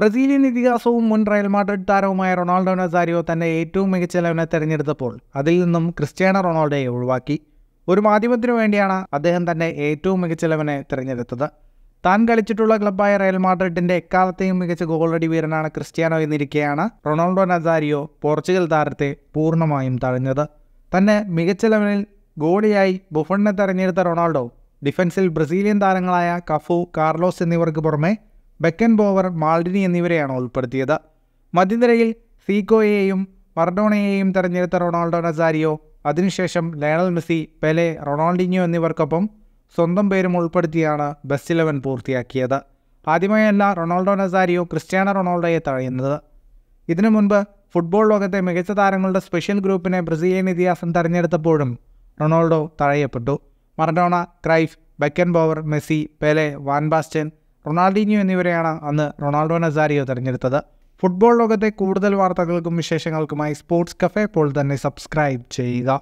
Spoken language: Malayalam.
ബ്രസീലിയൻ ഇതിഹാസവും മുൻ റയൽ മാഡ്രിഡ് താരവുമായ റൊണാൾഡോ നസാരിയോ തന്നെ ഏറ്റവും മികച്ച ലെവനെ തെരഞ്ഞെടുത്തപ്പോൾ അതിൽ നിന്നും ക്രിസ്ത്യാനോ റൊണാൾഡോയെ ഒഴിവാക്കി ഒരു മാധ്യമത്തിനു വേണ്ടിയാണ് അദ്ദേഹം തന്നെ ഏറ്റവും മികച്ച ലെവനെ തിരഞ്ഞെടുത്തത് താൻ കളിച്ചിട്ടുള്ള ക്ലബ്ബായ റയൽ മാഡ്രിഡിൻ്റെ എക്കാലത്തെയും മികച്ച ഗോളടി വീരനാണ് ക്രിസ്ത്യാനോ എന്നിരിക്കെയാണ് റൊണാൾഡോ നസാരിയോ പോർച്ചുഗൽ താരത്തെ പൂർണ്ണമായും തഴഞ്ഞത് തന്നെ മികച്ച ലെവനിൽ ഗോളിയായി ബുഫണിനെ തെരഞ്ഞെടുത്ത റൊണാൾഡോ ഡിഫൻസിൽ ബ്രസീലിയൻ താരങ്ങളായ കഫു കാർലോസ് എന്നിവർക്ക് പുറമെ ബെക്കൻ ബോവർ മാൾഡിനി എന്നിവരെയാണ് ഉൾപ്പെടുത്തിയത് മധ്യനിരയിൽ സീക്കോയെയും മർഡോണയെയും തെരഞ്ഞെടുത്ത റൊണാൾഡോ നസാരിയോ അതിനുശേഷം ലയണൽ മെസ്സി പെലെ റൊണാൾഡിനിയോ എന്നിവർക്കൊപ്പം സ്വന്തം പേരും ഉൾപ്പെടുത്തിയാണ് ബെസ്റ്റ് ഇലവൻ പൂർത്തിയാക്കിയത് ആദ്യമായല്ല റൊണാൾഡോ നസാരിയോ ക്രിസ്ത്യാനോ റൊണാൾഡോയെ തഴയുന്നത് ഇതിനു മുൻപ് ഫുട്ബോൾ ലോകത്തെ മികച്ച താരങ്ങളുടെ സ്പെഷ്യൽ ഗ്രൂപ്പിനെ ബ്രസീലിയൻ ഇതിഹാസം തെരഞ്ഞെടുത്തപ്പോഴും റൊണാൾഡോ തഴയപ്പെട്ടു Maradona Cruyff Beckenbauer Messi Pele Van Basten Ronaldinho എന്നിവരെയാണ് അന്ന് റൊണാൾഡോ നസാരിയോ തിരഞ്ഞെടുത്തത് ഫുട്ബോൾ ലോകത്തെ കൂടുതൽ വാർത്തകൾക്കും വിശേഷങ്ങൾക്കുമായി സ്പോർട്സ് കഫേ പോൾ തന്നെ സബ്സ്ക്രൈബ് ചെയ്യുക